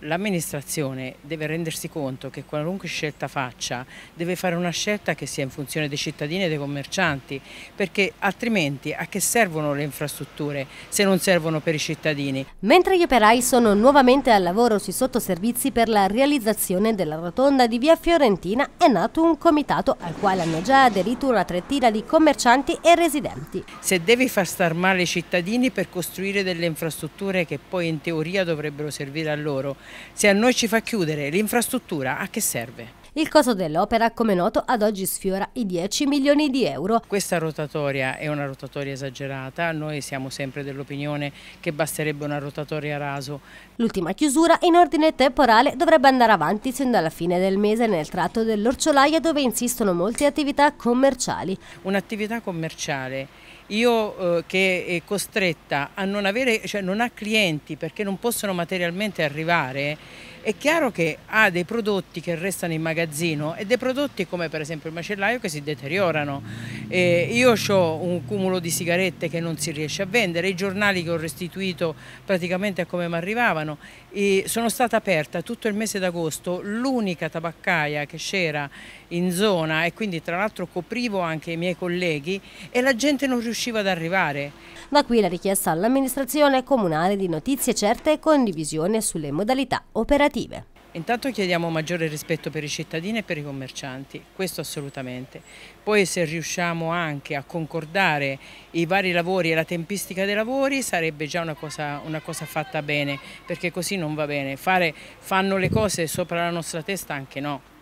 L'amministrazione deve rendersi conto che qualunque scelta faccia deve fare una scelta che sia in funzione dei cittadini e dei commercianti, perché altrimenti a che servono le infrastrutture se non servono per i cittadini? Mentre gli operai sono nuovamente al lavoro sui sottoservizi per la realizzazione della rotonda di via Fiorentina è nato un comitato al quale hanno già aderito una trentina di commercianti e residenti. Se devi far star male i cittadini per costruire delle infrastrutture che poi in teoria dovrebbero servire a loro, se a noi ci fa chiudere l'infrastruttura, a che serve? Il costo dell'opera, come noto, ad oggi sfiora i 10 milioni di euro. Questa rotatoria è una rotatoria esagerata, noi siamo sempre dell'opinione che basterebbe una rotatoria a raso. L'ultima chiusura in ordine temporale dovrebbe andare avanti sin dalla fine del mese nel tratto dell'Orciolaia dove insistono molte attività commerciali. Un'attività commerciale io eh, che è costretta a non avere, cioè non ha clienti perché non possono materialmente arrivare, è chiaro che ha dei prodotti che restano in magazzino e dei prodotti come per esempio il macellaio che si deteriorano. Eh, io ho un cumulo di sigarette che non si riesce a vendere, i giornali che ho restituito praticamente a come mi arrivavano. E sono stata aperta tutto il mese d'agosto l'unica tabaccaia che c'era in zona e quindi tra l'altro coprivo anche i miei colleghi e la gente non riusciva riusciva ad arrivare. Da qui la richiesta all'amministrazione comunale di notizie certe e condivisione sulle modalità operative. Intanto chiediamo maggiore rispetto per i cittadini e per i commercianti, questo assolutamente. Poi se riusciamo anche a concordare i vari lavori e la tempistica dei lavori sarebbe già una cosa, una cosa fatta bene, perché così non va bene. Fare, fanno le cose sopra la nostra testa anche no.